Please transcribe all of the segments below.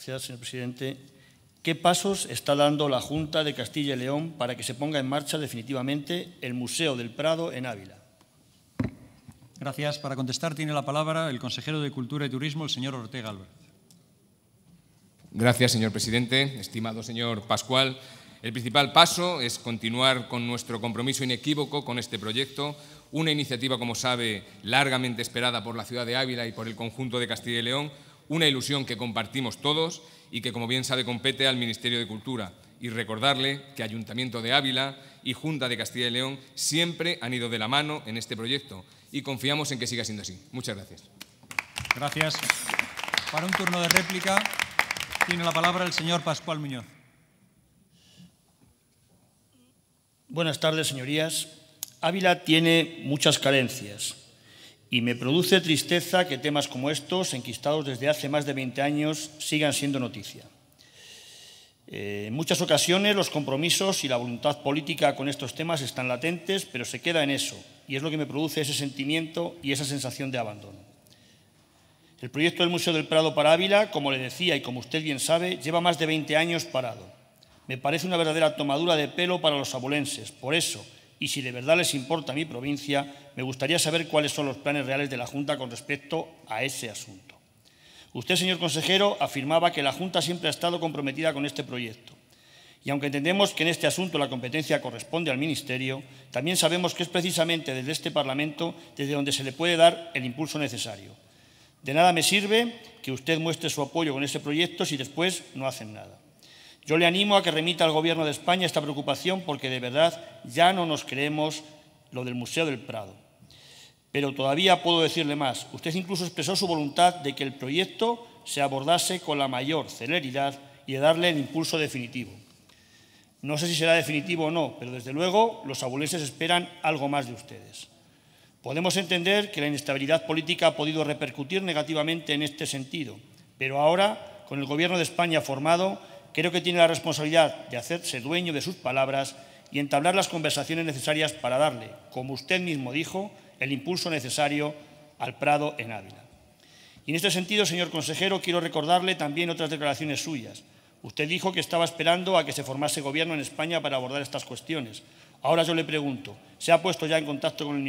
Gracias, señor presidente. ¿Qué pasos está dando la Junta de Castilla y León para que se ponga en marcha definitivamente el Museo del Prado en Ávila? Gracias. Para contestar tiene la palabra el consejero de Cultura y Turismo, el señor Ortega Álvarez. Gracias, señor presidente. Estimado señor Pascual, el principal paso es continuar con nuestro compromiso inequívoco con este proyecto, una iniciativa, como sabe, largamente esperada por la ciudad de Ávila y por el conjunto de Castilla y León, una ilusión que compartimos todos y que, como bien sabe, compete al Ministerio de Cultura. Y recordarle que Ayuntamiento de Ávila y Junta de Castilla y León siempre han ido de la mano en este proyecto y confiamos en que siga siendo así. Muchas gracias. Gracias. Para un turno de réplica tiene la palabra el señor Pascual Muñoz. Buenas tardes, señorías. Ávila tiene muchas carencias y me produce tristeza que temas como estos, enquistados desde hace más de 20 años, sigan siendo noticia. Eh, en muchas ocasiones los compromisos y la voluntad política con estos temas están latentes, pero se queda en eso, y es lo que me produce ese sentimiento y esa sensación de abandono. El proyecto del Museo del Prado para Ávila, como le decía y como usted bien sabe, lleva más de 20 años parado. Me parece una verdadera tomadura de pelo para los abulenses. Por eso, y si de verdad les importa mi provincia, me gustaría saber cuáles son los planes reales de la Junta con respecto a ese asunto. Usted, señor consejero, afirmaba que la Junta siempre ha estado comprometida con este proyecto. Y aunque entendemos que en este asunto la competencia corresponde al Ministerio, también sabemos que es precisamente desde este Parlamento desde donde se le puede dar el impulso necesario. De nada me sirve que usted muestre su apoyo con este proyecto si después no hacen nada. Yo le animo a que remita al Gobierno de España esta preocupación porque de verdad ya no nos creemos lo del Museo del Prado. Pero todavía puedo decirle más. Usted incluso expresó su voluntad de que el proyecto se abordase con la mayor celeridad y de darle el impulso definitivo. No sé si será definitivo o no, pero desde luego los abulenses esperan algo más de ustedes. Podemos entender que la inestabilidad política ha podido repercutir negativamente en este sentido, pero ahora, con el Gobierno de España formado, creo que tiene la responsabilidad de hacerse dueño de sus palabras y entablar las conversaciones necesarias para darle, como usted mismo dijo, el impulso necesario al Prado en Ávila. Y en este sentido, señor consejero, quiero recordarle también otras declaraciones suyas. Usted dijo que estaba esperando a que se formase gobierno en España para abordar estas cuestiones. Ahora yo le pregunto, ¿se ha puesto ya en contacto con el,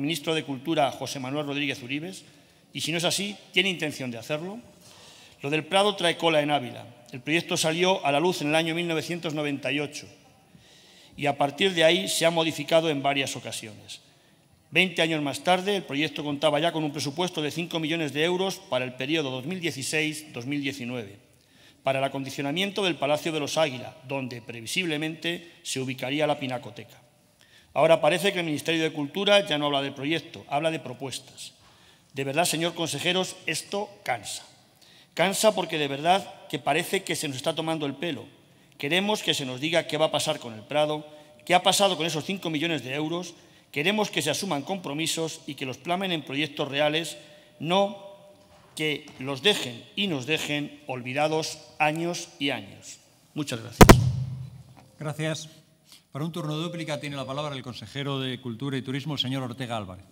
ministro de Cultura, José Manuel Rodríguez Uribes? Y si no es así, ¿tiene intención de hacerlo? Lo del Prado trae cola en Ávila. El proyecto salió a la luz en el año 1998 y a partir de ahí se ha modificado en varias ocasiones. Veinte años más tarde, el proyecto contaba ya con un presupuesto de 5 millones de euros para el periodo 2016-2019, para el acondicionamiento del Palacio de los Águila, donde previsiblemente se ubicaría la pinacoteca. Ahora parece que el Ministerio de Cultura ya no habla del proyecto, habla de propuestas. De verdad, señor consejeros, esto cansa. Cansa porque de verdad que parece que se nos está tomando el pelo. Queremos que se nos diga qué va a pasar con el Prado, qué ha pasado con esos 5 millones de euros. Queremos que se asuman compromisos y que los plamen en proyectos reales, no que los dejen y nos dejen olvidados años y años. Muchas gracias. Gracias. Para un turno de tiene la palabra el consejero de Cultura y Turismo, señor Ortega Álvarez.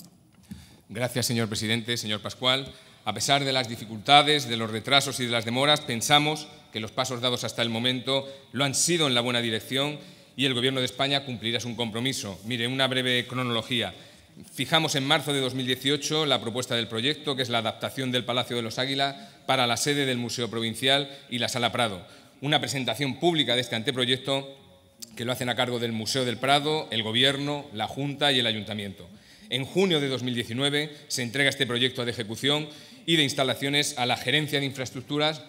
Gracias, señor presidente, señor Pascual. A pesar de las dificultades, de los retrasos y de las demoras, pensamos que los pasos dados hasta el momento lo han sido en la buena dirección y el Gobierno de España cumplirá su compromiso. Mire, una breve cronología. Fijamos en marzo de 2018 la propuesta del proyecto, que es la adaptación del Palacio de los Águilas para la sede del Museo Provincial y la Sala Prado. Una presentación pública de este anteproyecto que lo hacen a cargo del Museo del Prado, el Gobierno, la Junta y el Ayuntamiento. En junio de 2019 se entrega este proyecto de ejecución y de instalaciones a la Gerencia de Infraestructuras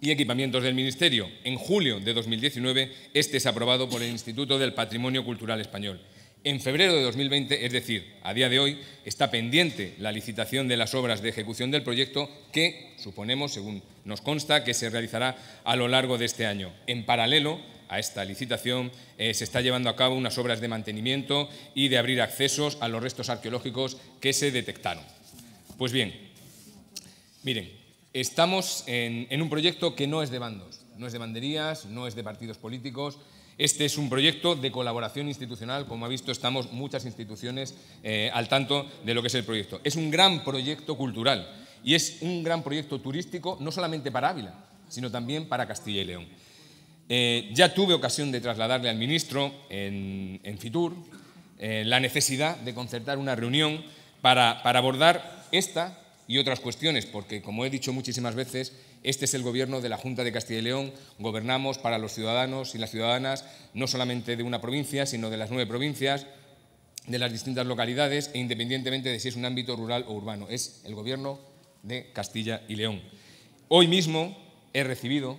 y Equipamientos del Ministerio. En julio de 2019 este es aprobado por el Instituto del Patrimonio Cultural Español. En febrero de 2020, es decir, a día de hoy, está pendiente la licitación de las obras de ejecución del proyecto que, suponemos, según nos consta, que se realizará a lo largo de este año. En paralelo, a esta licitación, eh, se está llevando a cabo unas obras de mantenimiento y de abrir accesos a los restos arqueológicos que se detectaron. Pues bien, miren, estamos en, un proyecto que no es de bandos, no es de banderías, no es de partidos políticos, este es un proyecto de colaboración institucional, como ha visto, estamos muchas instituciones eh, al tanto de lo que es el proyecto. Es un gran proyecto cultural y es un gran proyecto turístico, no solamente para Ávila, sino también para Castilla y León. Eh, ya tuve ocasión de trasladarle al ministro en, Fitur eh, la necesidad de concertar una reunión para abordar esta y otras cuestiones, porque como he dicho muchísimas veces, este es el gobierno de la Junta de Castilla y León. Gobernamos para los ciudadanos y las ciudadanas, no solamente de una provincia, sino de las nueve provincias, de las distintas localidades e independientemente de si es un ámbito rural o urbano. Es el gobierno de Castilla y León. Hoy mismo he recibido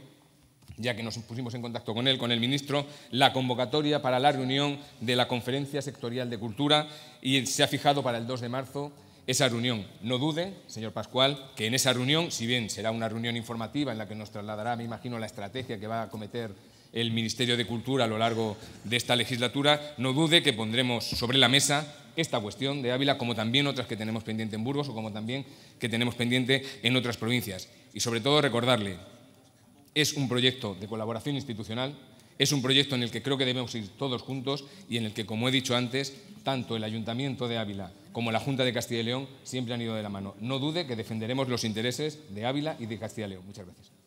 ya que nos pusimos en contacto con él, con el ministro, la convocatoria para la reunión de la Conferencia Sectorial de Cultura y se ha fijado para el 2 de marzo esa reunión. No dude, señor Pascual, que en esa reunión, si bien será una reunión informativa en la que nos trasladará, me imagino, la estrategia que va a cometer el Ministerio de Cultura a lo largo de esta legislatura, no dude que pondremos sobre la mesa esta cuestión de Ávila, como también otras que tenemos pendiente en Burgos o como también que tenemos pendiente en otras provincias. Y sobre todo recordarle es un proyecto de colaboración institucional, es un proyecto en el que creo que debemos ir todos juntos y en el que, como he dicho antes, tanto el Ayuntamiento de Ávila como la Junta de Castilla y León siempre han ido de la mano. No dude que defenderemos los intereses de Ávila y de Castilla y León. Muchas gracias.